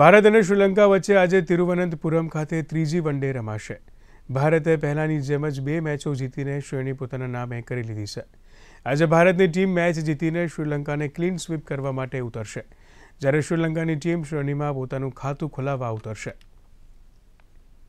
ભારત અને શ્રીલંકા વચ્ચે આજે તિરુવનંતપુરમ ખાતે ત્રીજી વન ડે રમાશે ભારતે પહેલાંની જેમ જ બે મેચો જીતીને શ્રેણી પોતાના નામે કરી લીધી છે આજે ભારતની ટીમ મેચ જીતીને શ્રીલંકાને ક્લીન સ્વીપ કરવા માટે ઉતરશે જ્યારે શ્રીલંકાની ટીમ શ્રેણીમાં પોતાનું ખાતું ખોલાવવા ઉતરશે